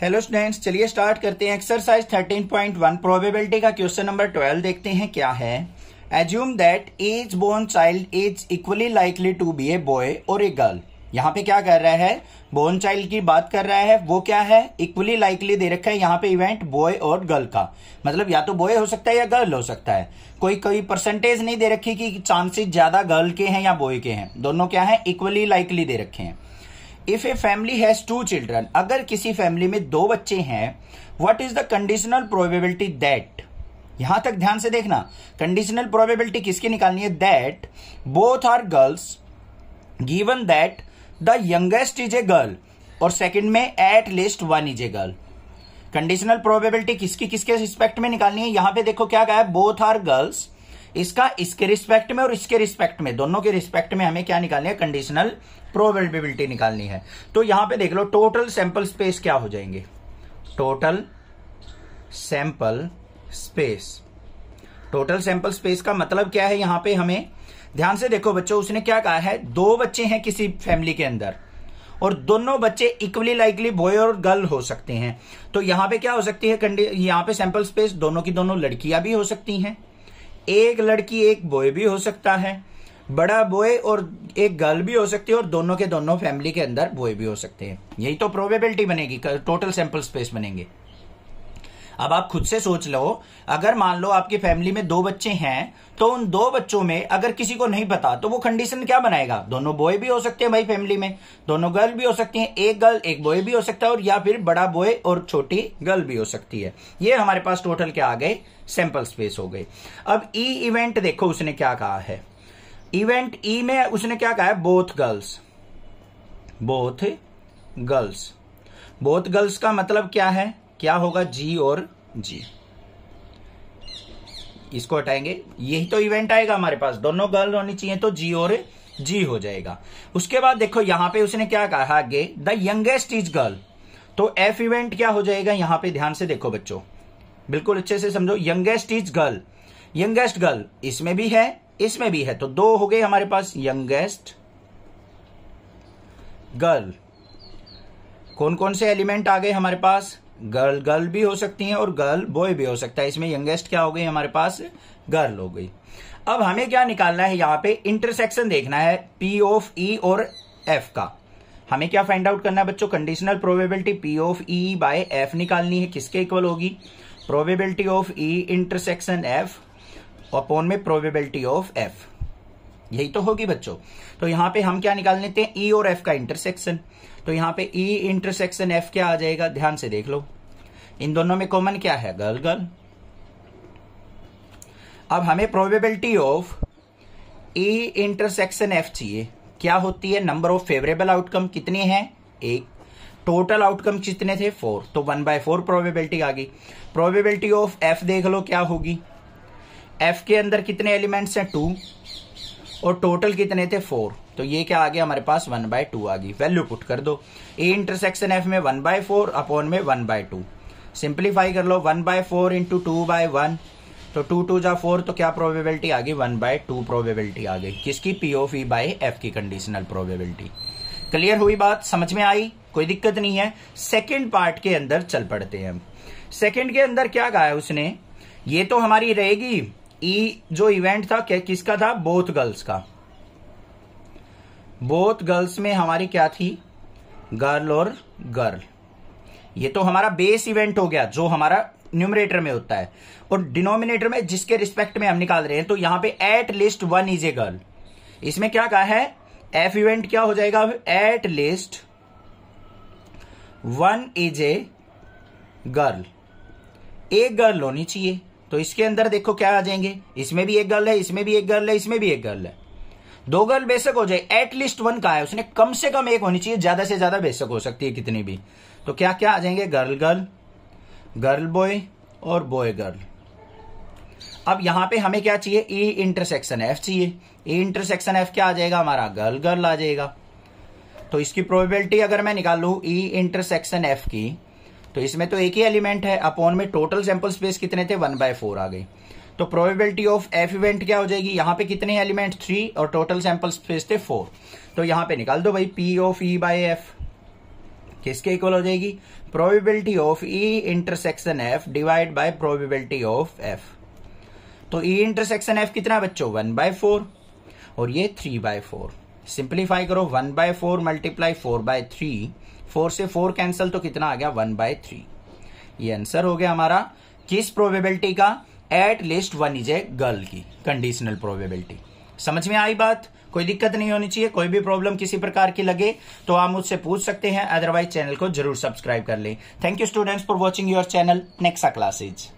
hello students चलिए start करते हैं एक्सरसाइज 13.1 प्रोबेबिलिटी का क्वेश्चन नंबर 12 देखते हैं क्या है assume that each born child is equally likely to be a boy और ए गर्ल यहाँ पे क्या कर रहा है बोर्न चाइल्ड की बात कर रहा है वो क्या है इक्वली लाइकली दे रखा है यहाँ पे इवेंट बॉय और गर्ल का मतलब या तो बॉय हो सकता है या गर्ल हो सकता है कोई कोई परसेंटेज नहीं दे रखी कि चांसेस ज्यादा गर्ल के हैं या बॉय के हैं दोनों क्या है इक्वली लाइकली दे रखे हैं if a family has two children अगर किसी फैमिली में दो बच्चे हैं what is the conditional probability that यहां तक ध्यान से देखना कंडीशनल प्रोबेबिलिटी किसकी निकालनी है that both are girls given that the youngest is a girl और सेकेंड में at least one is a girl conditional probability किसकी किसके रिस्पेक्ट में निकालनी है यहां पे देखो क्या कहा है बोथ आर गर्ल्स इसका इसके रिस्पेक्ट में और इसके रिस्पेक्ट में दोनों के रिस्पेक्ट में हमें क्या निकालनी है कंडीशनल प्रोबेबिलिटी निकालनी है तो यहां पे देख लो टोटल सैंपल स्पेस क्या हो जाएंगे total sample space total sample space का मतलब क्या है यहां पे हमें ध्यान से देखो बच्चों उसने क्या कहा है दो बच्चे हैं किसी फैमिली के अंदर और दोनों बच्चे इक्वली लाइकली बॉय और गर्ल हो सकते हैं तो यहां पे क्या हो सकती है यहाँ पे सैंपल स्पेस दोनों की दोनों लड़कियां भी हो सकती हैं एक लड़की एक बॉय भी हो सकता है बड़ा बॉय और एक गर्ल भी हो सकती है और दोनों के दोनों फैमिली के अंदर बॉय भी हो सकते हैं यही तो प्रोबेबिलिटी बनेगी टोटल सैंपल स्पेस बनेंगे अब आप खुद से सोच लो अगर मान लो आपकी फैमिली में दो बच्चे हैं तो उन दो बच्चों में अगर किसी को नहीं पता तो वो कंडीशन क्या बनाएगा दोनों बॉय भी हो सकते हैं भाई फैमिली में दोनों गर्ल भी हो सकती हैं एक गर्ल एक बॉय भी हो सकता है और या फिर बड़ा बॉय और छोटी गर्ल भी हो सकती है ये हमारे पास टोटल क्या आ गए सैंपल स्पेस हो गई अब ई इवेंट देखो उसने क्या कहा है इवेंट ई e में उसने क्या कहा है both girls both girls both girls का मतलब क्या है क्या होगा जी और जी इसको हटाएंगे यही तो इवेंट आएगा हमारे पास दोनों गर्ल होनी चाहिए तो जी और जी हो जाएगा उसके बाद देखो यहां पे उसने क्या कहा आगे द यंगेस्ट इज गर्ल तो एफ इवेंट क्या हो जाएगा यहां पे ध्यान से देखो बच्चों बिल्कुल अच्छे से समझो youngest is girl youngest girl इसमें भी है इसमें भी है तो दो हो गए हमारे पास यंगेस्ट गर्ल कौन कौन से एलिमेंट आ गए हमारे पास गर्ल गर्ल भी हो सकती हैं और गर्ल बॉय भी हो सकता है इसमें यंगेस्ट क्या हो गई हमारे पास गर्ल हो गई अब हमें क्या निकालना है यहां पे इंटरसेक्शन देखना है पी ऑफ ई और एफ का हमें क्या फाइंड आउट करना है बच्चों conditional probability P of E by F निकालनी है किसके इक्वल होगी probability of E intersection F upon में प्रोबेबिलिटी ऑफ एफ यही तो होगी बच्चों तो यहां पे हम क्या निकाल लेते हैं ई e और एफ का इंटरसेक्शन तो यहां पे ई इंटरसेक्शन एफ क्या आ जाएगा ध्यान से देख लो इन दोनों में कॉमन क्या है गर्ल गर्ल अब हमें probability of E intersection F चाहिए क्या होती है नंबर ऑफ फेवरेबल आउटकम कितने हैं एक टोटल आउटकम कितने थे फोर तो वन बाय फोर प्रोबेबिलिटी आ गई प्रोबेबिलिटी ऑफ एफ देख लो क्या होगी एफ के अंदर कितने एलिमेंट्स हैं टू और टोटल कितने थे फोर तो ये क्या आ गया हमारे पास वन बाय टू आ गई वैल्यू पुट कर दो ए इंटरसेक्शन एफ में वन बाय फोर अपॉन में वन बाय टू सिंप्लीफाई कर लो one by four into two by one तो टू टू जा फोर तो क्या प्रोबेबिलिटी आ गई वन बाय टू प्रोबेबिलिटी आ गई किसकी पी ऑफ बाय एफ की कंडीशनल प्रोबेबिलिटी क्लियर हुई बात समझ में आई कोई दिक्कत नहीं है सेकेंड पार्ट के अंदर चल पड़ते हैं हम सेकेंड के अंदर क्या कहा है उसने ये तो हमारी रहेगी ई e, जो इवेंट था क्या किसका था बोथ गर्ल्स का बोथ गर्ल्स में हमारी क्या थी गर्ल और गर्ल ये तो हमारा बेस इवेंट हो गया जो हमारा न्यूमरेटर में होता है और डिनोमिनेटर में जिसके रिस्पेक्ट में हम निकाल रहे हैं तो यहां पे at least one is a girl इसमें क्या कहा है एफ इवेंट क्या हो जाएगा at least one is a girl एक गर्ल होनी चाहिए तो इसके अंदर देखो क्या आ जाएंगे इसमें भी एक गर्ल है इसमें भी एक गर्ल है इसमें भी एक गर्ल है दो गर्ल बेशक हो जाए एटलीस्ट वन का है उसने कम से कम एक होनी चाहिए ज्यादा से ज्यादा बेशक हो सकती है कितनी भी तो क्या क्या आ जाएंगे गर्ल गर्ल गर्ल बॉय और बॉय गर्ल अब यहां पे हमें क्या चाहिए ई इंटरसेक्शन एफ चाहिए ई इंटरसेक्शन एफ क्या आ जाएगा हमारा गर्ल गर्ल आ जाएगा तो इसकी प्रोबेबिलिटी अगर मैं निकाल लू ई इंटरसेक्शन एफ की तो इसमें तो एक ही एलिमेंट है अपॉन में टोटल सैंपल स्पेस कितने थे वन बाय फोर आ गई तो प्रोबेबिलिटी ऑफ एफ इवेंट क्या हो जाएगी यहां पे कितने एलिमेंट थ्री और टोटल सैंपल स्पेस थे फोर तो यहां पे निकाल दो भाई P of E by F किसके इक्वल हो जाएगी probability of E intersection F divide by probability of F तो ई इंटरसेक्शन एफ कितना बच्चों वन बाय फोर और ये थ्री बाय फोर सिंप्लीफाई करो one by four multiply four by three four से फोर कैंसिल तो कितना आ गया वन बाय थ्री ये आंसर हो गया हमारा किस प्रोबेबिलिटी का at least one is a girl की कंडीशनल प्रोबेबिलिटी समझ में आई बात कोई दिक्कत नहीं होनी चाहिए कोई भी प्रॉब्लम किसी प्रकार की लगे तो आप मुझसे पूछ सकते हैं अदरवाइज चैनल को जरूर सब्सक्राइब कर लें thank you students for watching your channel Nexa classes